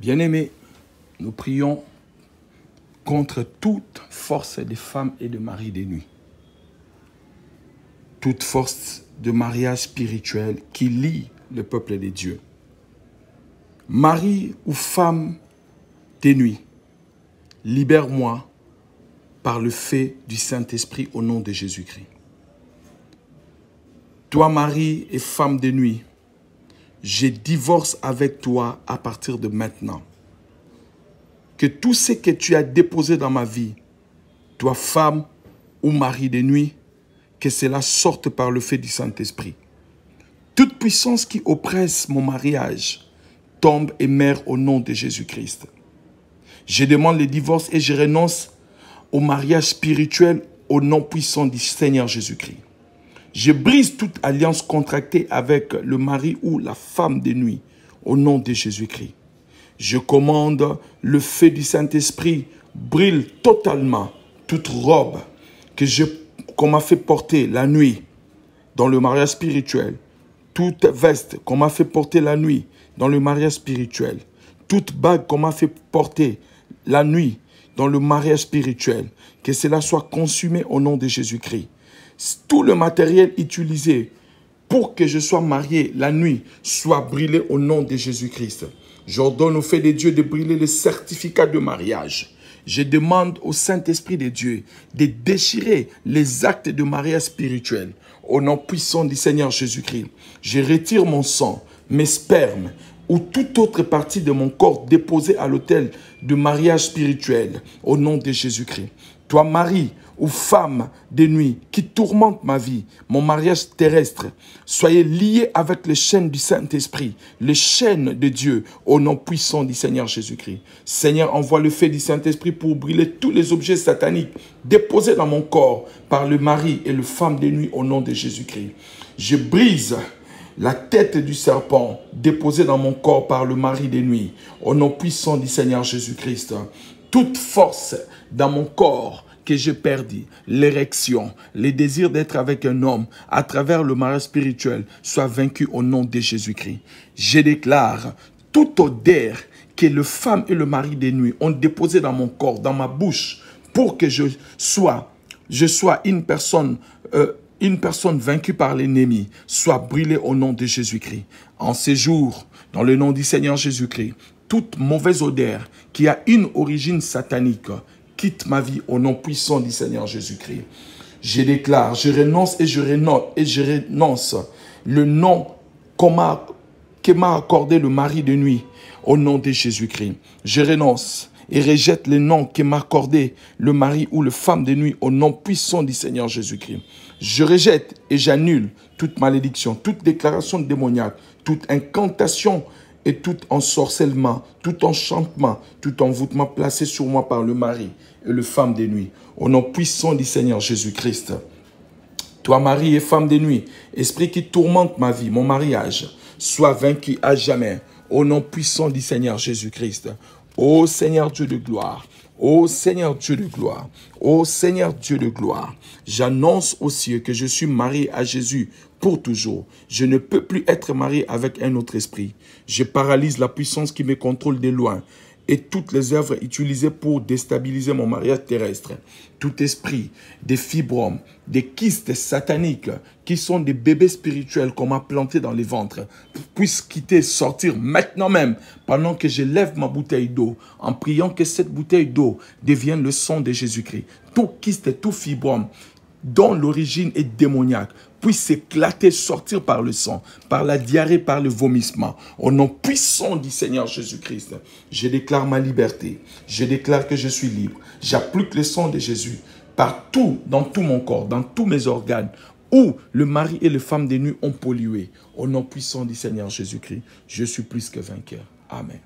Bien-aimés, nous prions contre toute force des femmes et de maris des nuits. Toute force de mariage spirituel qui lie le peuple des dieux. Marie ou femme des nuits, libère-moi par le fait du Saint-Esprit au nom de Jésus-Christ. Toi, Marie et femme des nuits, je divorce avec toi à partir de maintenant. Que tout ce que tu as déposé dans ma vie, toi femme ou mari de nuit, que cela sorte par le fait du Saint-Esprit. Toute puissance qui oppresse mon mariage tombe et meurt au nom de Jésus-Christ. Je demande le divorce et je renonce au mariage spirituel au nom puissant du Seigneur Jésus-Christ. Je brise toute alliance contractée avec le mari ou la femme de nuit, au nom de Jésus-Christ. Je commande le feu du Saint-Esprit Brille totalement toute robe que je, qu'on m'a fait porter la nuit dans le mariage spirituel, toute veste qu'on m'a fait porter la nuit dans le mariage spirituel, toute bague qu'on m'a fait porter la nuit dans le mariage spirituel, que cela soit consumé au nom de Jésus-Christ tout le matériel utilisé pour que je sois marié la nuit soit brûlé au nom de Jésus-Christ. J'ordonne au fait de Dieu de brûler le certificat de mariage. Je demande au Saint-Esprit de Dieu de déchirer les actes de mariage spirituel. Au nom puissant du Seigneur Jésus-Christ, je retire mon sang, mes spermes, ou toute autre partie de mon corps déposée à l'autel du mariage spirituel au nom de Jésus-Christ. Toi, Marie, ou femme des nuits qui tourmente ma vie, mon mariage terrestre, soyez liés avec les chaînes du Saint-Esprit, les chaînes de Dieu, au nom puissant du Seigneur Jésus-Christ. Seigneur, envoie le feu du Saint-Esprit pour brûler tous les objets sataniques déposés dans mon corps par le mari et le femme des nuits au nom de Jésus-Christ. Je brise la tête du serpent déposée dans mon corps par le mari des nuits, au nom puissant du Seigneur Jésus-Christ. Toute force dans mon corps que j'ai perdu, l'érection, le désir d'être avec un homme à travers le mariage spirituel soit vaincu au nom de Jésus-Christ. Je déclare toute odeur que le femme et le mari des nuits ont déposée dans mon corps, dans ma bouche, pour que je sois, je sois une personne euh, une personne vaincue par l'ennemi soit brûlée au nom de Jésus-Christ. En ces jours, dans le nom du Seigneur Jésus-Christ, toute mauvaise odeur qui a une origine satanique quitte ma vie au nom puissant du Seigneur Jésus-Christ. Je déclare, je renonce et je renonce et je renonce le nom que m'a accordé le mari de nuit au nom de Jésus-Christ. Je renonce et rejette le nom que m'a accordé le mari ou le femme de nuit au nom puissant du Seigneur Jésus-Christ. Je rejette et j'annule toute malédiction, toute déclaration démoniaque, toute incantation et tout ensorcellement, tout enchantement, tout envoûtement placé sur moi par le mari et le femme des nuits Au nom puissant du Seigneur Jésus-Christ. Toi, mari et femme des nuits, esprit qui tourmente ma vie, mon mariage, sois vaincu à jamais. Au nom puissant du Seigneur Jésus-Christ. Ô Seigneur Dieu de gloire, Ô Seigneur Dieu de gloire, ô Seigneur Dieu de gloire, j'annonce aux cieux que je suis marié à Jésus pour toujours. Je ne peux plus être marié avec un autre esprit. Je paralyse la puissance qui me contrôle de loin et toutes les œuvres utilisées pour déstabiliser mon mariage terrestre. Tout esprit, des fibromes, des kystes sataniques, qui sont des bébés spirituels qu'on m'a plantés dans les ventres, puissent quitter, sortir maintenant même, pendant que je lève ma bouteille d'eau, en priant que cette bouteille d'eau devienne le sang de Jésus-Christ. Tout kyste, tout fibrome dont l'origine est démoniaque puisse s'éclater, sortir par le sang, par la diarrhée, par le vomissement. Au nom puissant du Seigneur Jésus-Christ, je déclare ma liberté. Je déclare que je suis libre. J'applique le sang de Jésus partout, dans tout mon corps, dans tous mes organes, où le mari et les femme des nuits ont pollué. Au nom puissant du Seigneur Jésus-Christ, je suis plus que vainqueur. Amen.